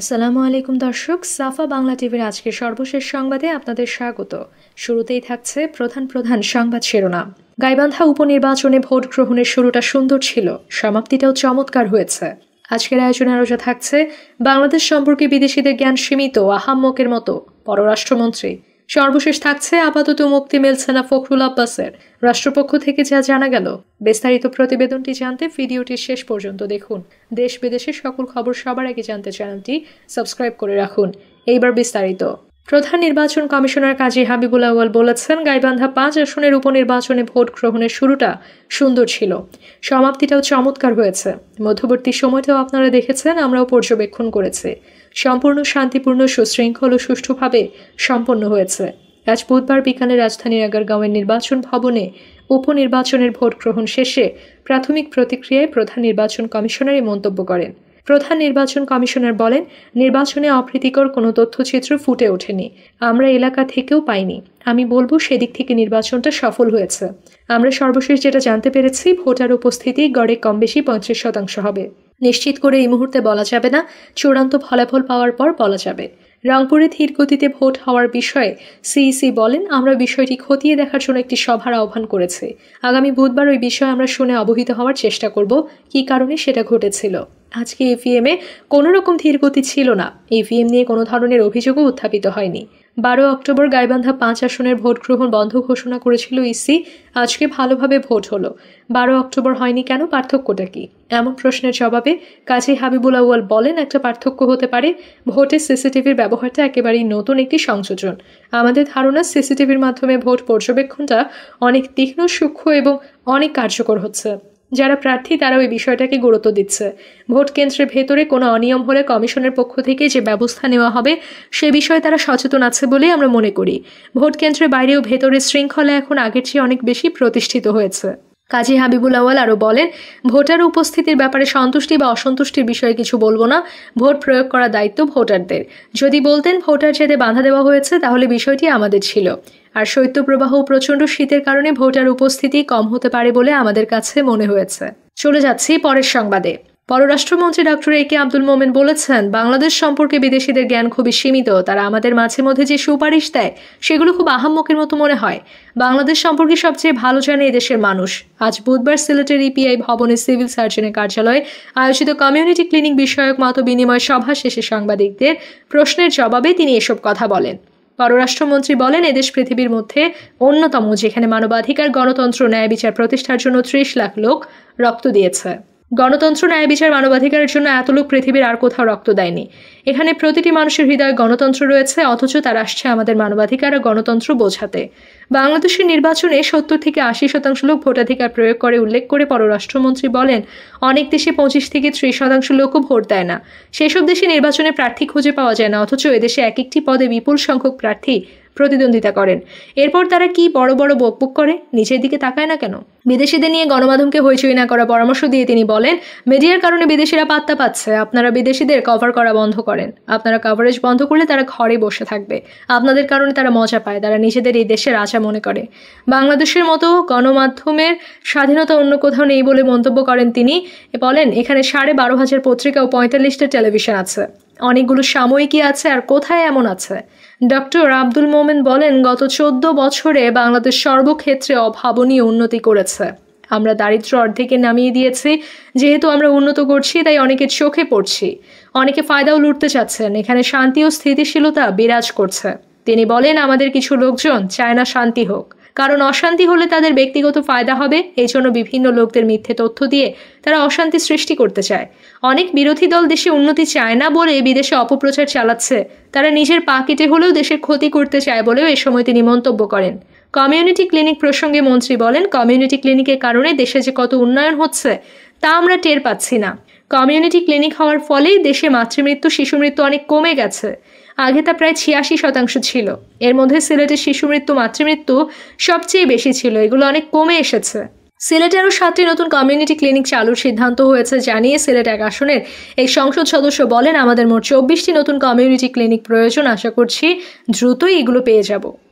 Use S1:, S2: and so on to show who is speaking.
S1: আসসালামু আলাইকুম দর্শক সাফা বাংলা টিভির আজকের সর্বশেষ সংবাদে আপনাদের স্বাগত শুরুতেই থাকছে প্রধান প্রধান সংবাদ শিরোনাম গাইবান্ধা উপনির্বাচনে ভোট গ্রহণের শুরুটা সুন্দর ছিল সমাপ্তিটাও চমৎকার হয়েছে আজকের আয়োজনে আরো থাকছে বাংলাদেশ সম্পর্কে বিদেশিদের জ্ঞান সীমিত আহাম্মকের মতো পররাষ্ট্রমন্ত্রী সর্বশেষ থাকছে আপাতত মুক্তি মিলছে না ফখরুল আব্বাসের রাষ্ট্রপক্ষ থেকে যা জানা গেল বিস্তারিত প্রতিবেদনটি জানতে ভিডিওটি শেষ পর্যন্ত দেখুন দেশ বিদেশের সকল খবর সবার আগে জানতে চ্যানেলটি সাবস্ক্রাইব করে রাখুন এইবার বিস্তারিত প্রধান নির্বাচন কমিশনার কাজী হাবিবুল আওয়াল বলেছেন গাইবান্ধা পাঁচ আসনের উপনির্বাচনে ভোট গ্রহণের শুরুটা সুন্দর ছিল সমাপ্তিটাও চমৎকার হয়েছে মধ্যবর্তী সময়টাও আপনারা দেখেছেন আমরাও পর্যবেক্ষণ করেছি সম্পূর্ণ শান্তিপূর্ণ সুশৃঙ্খল ও সুষ্ঠুভাবে সম্পন্ন হয়েছে আজ বুধবার বিকালে রাজধানী আগারগাঁওয়ের নির্বাচন ভবনে উপনির্বাচনের ভোট গ্রহণ শেষে প্রাথমিক প্রতিক্রিয়ায় প্রধান নির্বাচন কমিশনারই মন্তব্য করেন প্রধান নির্বাচন কমিশনার বলেন নির্বাচনে অপ্রীতিকর কোনো তথ্যচিত্র ফুটে ওঠেনি আমরা এলাকা থেকেও পাইনি আমি বলবো সেদিক থেকে নির্বাচনটা সফল হয়েছে আমরা সর্বশেষ যেটা জানতে পেরেছি ভোটার উপস্থিতি গড়ে কম বেশি পঞ্চাশ শতাংশ হবে নিশ্চিত করে এই মুহূর্তে বলা যাবে না চূড়ান্ত ফলাফল পাওয়ার পর বলা যাবে রংপুরে ধীর গতিতে ভোট হওয়ার বিষয়ে সিইসি বলেন আমরা বিষয়টি খতিয়ে দেখার জন্য একটি সভার আহ্বান করেছি আগামী বুধবার ওই বিষয়ে আমরা শুনে অবহিত হওয়ার চেষ্টা করব কি কারণে সেটা ঘটেছিল আজকে এ কোনো রকম ধীরগতি ছিল না ইভিএম নিয়ে কোনো ধরনের অভিযোগও উত্থাপিত হয়নি বারো অক্টোবর গাইবান্ধা পাঁচ আসনের ভোট গ্রহণ বন্ধ ঘোষণা করেছিল ইসি e আজকে ভালোভাবে ভোট হলো বারো অক্টোবর হয়নি কেন পার্থক্যটা কি এমন প্রশ্নের জবাবে কাজী হাবিবুল আউয়াল বলেন একটা পার্থক্য হতে পারে ভোটে সিসিটিভির ব্যবহারটা একেবারেই নতুন একটি সংযোজন আমাদের ধারণা সিসিটিভির মাধ্যমে ভোট পর্যবেক্ষণটা অনেক তীক্ষ্ণ সূক্ষ্ম এবং অনেক কার্যকর হচ্ছে যারা প্রার্থী তারাও এই বিষয়টাকে গুরুত্ব দিচ্ছে ভোট কেন্দ্রের ভেতরে কোনো অনিয়ম হলে কমিশনের পক্ষ থেকে যে ব্যবস্থা নেওয়া হবে সে বিষয়ে তারা সচেতন আছে বলে আমরা মনে করি ভোট কেন্দ্রের বাইরেও ভেতরে শৃঙ্খলা এখন আগের চেয়ে অনেক বেশি প্রতিষ্ঠিত হয়েছে কাজী হাবিবুল আওয়াল আরও বলেন ভোটার উপস্থিতির ব্যাপারে সন্তুষ্টি বা অসন্তুষ্টির বিষয়ে কিছু বলবো না ভোট প্রয়োগ করার দায়িত্ব ভোটারদের যদি বলতেন ভোটার যেতে বাধা দেওয়া হয়েছে তাহলে বিষয়টি আমাদের ছিল আর শৈত্যপ্রবাহ প্রচণ্ড শীতের কারণে ভোটার উপস্থিতি কম হতে পারে বলে আমাদের কাছে মনে হয়েছে চলে যাচ্ছি পরের সংবাদে পররাষ্ট্রমন্ত্রী ডক্টর এ কে আব্দুল মোমেন বলেছেন বাংলাদেশ সম্পর্কে বিদেশিদের জ্ঞান খুবই সীমিত তারা আমাদের মাঝে মধ্যে যে সুপারিশ দেয় সেগুলো খুব আহাম্মকের মতো মনে হয় বাংলাদেশ সম্পর্কে সবচেয়ে ভালো জানে এদেশের মানুষ আজ বুধবার সিলেটের ইপিআই e ভবনে সিভিল সার্জনের কার্যালয়ে আয়োজিত কমিউনিটি ক্লিনিক বিষয়ক মত বিনিময় সভা শেষে সাংবাদিকদের প্রশ্নের জবাবে তিনি এসব কথা বলেন পররাষ্ট্রমন্ত্রী বলেন এদেশ পৃথিবীর মধ্যে অন্যতম যেখানে মানবাধিকার গণতন্ত্র ন্যায় বিচার প্রতিষ্ঠার জন্য ত্রিশ লাখ লোক রক্ত দিয়েছে গণতন্ত্র ন্যায় বিচার মানবাধিকারের জন্য এত লোক পৃথিবীর আর কোথাও রক্ত দেয়নি এখানে প্রতিটি মানুষের হৃদয়ে গণতন্ত্র রয়েছে অথচ তার আসছে আমাদের মানবাধিকার আর গণতন্ত্র বোঝাতে বাংলাদেশের নির্বাচনে সত্তর থেকে আশি শতাংশ লোক ভোটাধিকার প্রয়োগ করে উল্লেখ করে পররাষ্ট্রমন্ত্রী বলেন অনেক দেশে পঁচিশ থেকে ত্রিশ শতাংশ লোকও ভোট দেয় না সেসব দেশে নির্বাচনে প্রার্থী খুঁজে পাওয়া যায় না অথচ এদেশে এক একটি পদে বিপুল সংখ্যক প্রার্থী প্রতিদ্বন্দ্বিতা করেন এরপর তারা কি বড় বড় বকবুক করে নিচের দিকে তাকায় না কেন বিদেশিদের নিয়ে গণমাধ্যমকে হইচই না করা পরামর্শ দিয়ে তিনি বলেন মিডিয়ার কারণে বিদেশিরা পাত্তা পাচ্ছে আপনারা বিদেশিদের কভার করা বন্ধ করেন আপনারা কভারেজ বন্ধ করলে তারা ঘরে বসে থাকবে আপনাদের কারণে তারা মজা পায় তারা নিজেদের এই দেশের আশা মনে করে বাংলাদেশের মতো গণমাধ্যমের স্বাধীনতা অন্য কোথাও নেই বলে মন্তব্য করেন তিনি বলেন এখানে সাড়ে বারো হাজার পত্রিকা ও পঁয়তাল্লিশটা টেলিভিশন আছে অনেকগুলো সাময়িকী আছে আর কোথায় এমন আছে ডক্টর আব্দুল মোমেন বলেন গত চোদ্দ বছরে বাংলাদেশ সর্বক্ষেত্রে অভাবনীয় উন্নতি করেছে আমরা দারিদ্র অর্ধেকে নামিয়ে দিয়েছি যেহেতু আমরা উন্নত করছি তাই অনেকে চোখে পড়ছি অনেকে ফায়দাও লুটতে চাচ্ছেন এখানে শান্তি ও স্থিতিশীলতা বিরাজ করছে তিনি বলেন আমাদের কিছু লোকজন চায় না শান্তি হোক কারণ অশান্তি হলে তাদের ব্যক্তিগত ফায়দা হবে এই জন্য বিভিন্ন লোকদের মিথ্যে তথ্য দিয়ে তারা অশান্তি সৃষ্টি করতে চায় অনেক বিরোধী দল দেশে উন্নতি চায় না বলে বিদেশে অপপ্রচার চালাচ্ছে তারা নিজের পা কেটে হলেও দেশের ক্ষতি করতে চায় বলেও এ সময় তিনি মন্তব্য করেন কমিউনিটি ক্লিনিক প্রসঙ্গে মন্ত্রী বলেন কমিউনিটি ক্লিনিকের কারণে দেশে যে কত উন্নয়ন হচ্ছে তা আমরা টের পাচ্ছি না কমিউনিটি ক্লিনিক হওয়ার ফলেই দেশে মাতৃমৃত্যু শিশু মৃত্যু অনেক কমে গেছে আগে তা প্রায় ছিয়াশি শতাংশ ছিল এর মধ্যে সিলেটের শিশু মৃত্যু মাতৃমৃত্যু সবচেয়ে বেশি ছিল এগুলো অনেক কমে এসেছে সিলেটে আরও সাতটি নতুন কমিউনিটি ক্লিনিক চালুর সিদ্ধান্ত হয়েছে জানিয়ে সিলেট এক আসনের এই সংসদ সদস্য বলেন আমাদের মোট চব্বিশটি নতুন কমিউনিটি ক্লিনিক প্রয়োজন আশা করছি দ্রুতই এগুলো পেয়ে যাব